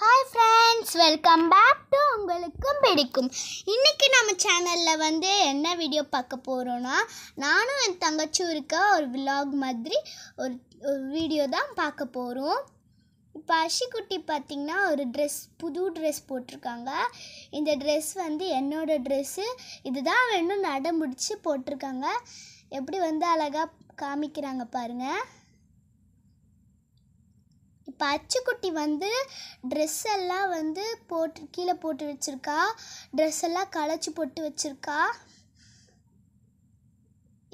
hi friends welcome back to உங்களுக்கும் பிடிக்கும் இன்றைக்கி நம்ம சேனலில் வந்து என்ன வீடியோ பார்க்க போகிறோன்னா நானும் என் தங்கச்சும் இருக்க ஒரு விலாக் மாதிரி ஒரு ஒரு வீடியோ தான் பார்க்க போகிறோம் இப்போ அஷிக்குட்டி பார்த்திங்கன்னா ஒரு ட்ரெஸ் புது ட்ரெஸ் போட்டிருக்காங்க இந்த ட்ரெஸ் வந்து என்னோடய ட்ரெஸ்ஸு இதுதான் வேணும் நடை முடித்து போட்டிருக்காங்க எப்படி வந்து அழகாக காமிக்கிறாங்க பாருங்கள் இப்போ அச்சுக்குட்டி வந்து ட்ரெஸ் எல்லாம் வந்து போட்டு கீழே போட்டு வச்சுருக்கா ட்ரெஸ் எல்லாம் களைச்சி போட்டு வச்சுருக்கா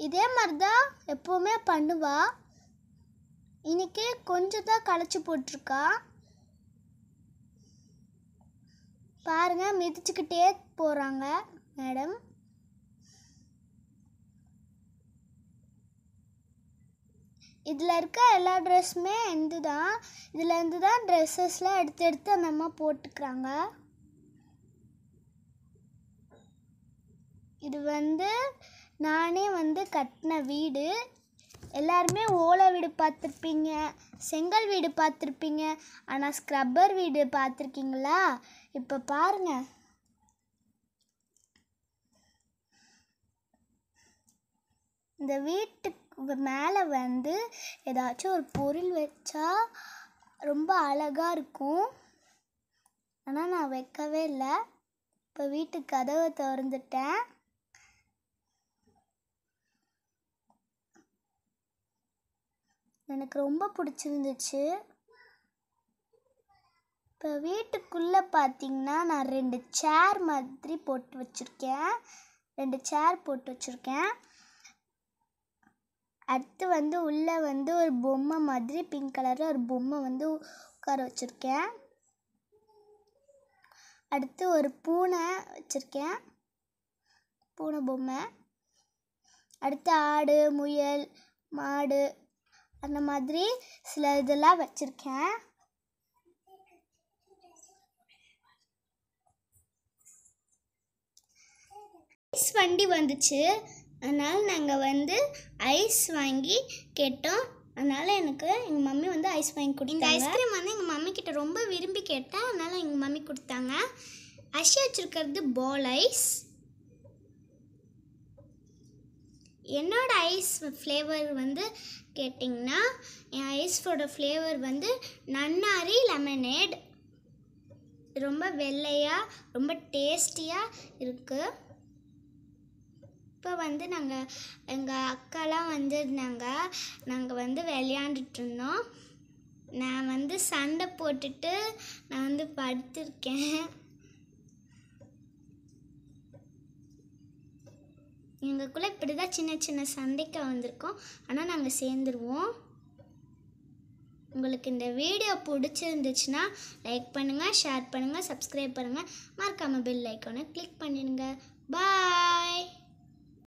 இதே மாதிரி தான் எப்போவுமே பண்ணுவா இன்றைக்கே கொஞ்சம் தான் களைச்சி போட்டிருக்கா பாருங்கள் மிதிச்சுக்கிட்டே போகிறாங்க மேடம் இதில் இருக்க எல்லா ட்ரெஸ்ஸுமே இந்து தான் இதுலேருந்து தான் ட்ரெஸ்ஸஸ்லாம் எடுத்து எடுத்து அந்த அம்மா போட்டுக்கிறாங்க இது வந்து நானே வந்து கட்டின வீடு எல்லாருமே ஓலை வீடு பார்த்துருப்பீங்க செங்கல் வீடு பார்த்துருப்பீங்க ஆனால் ஸ்க்ரப்பர் வீடு பார்த்துருக்கீங்களா இப்போ பாருங்கள் இந்த வீட்டு மேலே வந்து ஏதாச்சும் ஒரு பொருள் வச்சா ரொம்ப அழகாக இருக்கும் ஆனால் நான் வைக்கவே இல்லை இப்போ வீட்டு கதவை திறந்துட்டேன் எனக்கு ரொம்ப பிடிச்சிருந்துச்சு இப்போ வீட்டுக்குள்ளே பார்த்தீங்கன்னா நான் ரெண்டு சேர் மாதிரி போட்டு வச்சுருக்கேன் ரெண்டு சேர் போட்டு வச்சுருக்கேன் அடுத்து வந்து உள்ள வந்து ஒரு பொம்மை மாதிரி பிங்க் கலர்ல ஒரு பொம்மை வந்து உட்கார வச்சிருக்கேன் அடுத்து ஒரு பூனை வச்சிருக்கேன் பூனை பொம்மை அடுத்து ஆடு முயல் மாடு அந்த மாதிரி சில இதெல்லாம் வச்சுருக்கேன் வண்டி வந்துச்சு அதனால் நாங்கள் வந்து ஐஸ் வாங்கி கேட்டோம் அதனால் எனக்கு எங்கள் மம்மி வந்து ஐஸ் வாங்கி கொடுத்தாங்க ஐஸ்கிரீம் வந்து எங்கள் மம்மி கிட்ட ரொம்ப விரும்பி கேட்டேன் அதனால் எங்கள் மம்மி கொடுத்தாங்க அஷி வச்சுருக்கிறது பால் ஐஸ் என்னோடய ஐஸ் ஃப்ளேவர் வந்து கேட்டிங்கன்னா என் ஐஸோட ஃப்ளேவர் வந்து நன்னாரி லெமனேட் ரொம்ப வெள்ளையாக ரொம்ப டேஸ்டியாக இருக்குது இப்போ வந்து நாங்கள் எங்கள் அக்காலாம் வந்துருந்தாங்க நாங்கள் வந்து விளையாண்டுட்டுருந்தோம் நான் வந்து சண்டை போட்டுட்டு நான் வந்து படுத்திருக்கேன் எங்களுக்குள்ளே இப்படி தான் சின்ன சின்ன சண்டைக்கு வந்திருக்கோம் ஆனால் நாங்கள் சேர்ந்துருவோம் உங்களுக்கு இந்த வீடியோ பிடிச்சிருந்துச்சுன்னா லைக் பண்ணுங்கள் ஷேர் பண்ணுங்கள் சப்ஸ்கிரைப் பண்ணுங்கள் மறக்காமல் பெல் ஐக்கானை கிளிக் பண்ணிடுங்க பாய்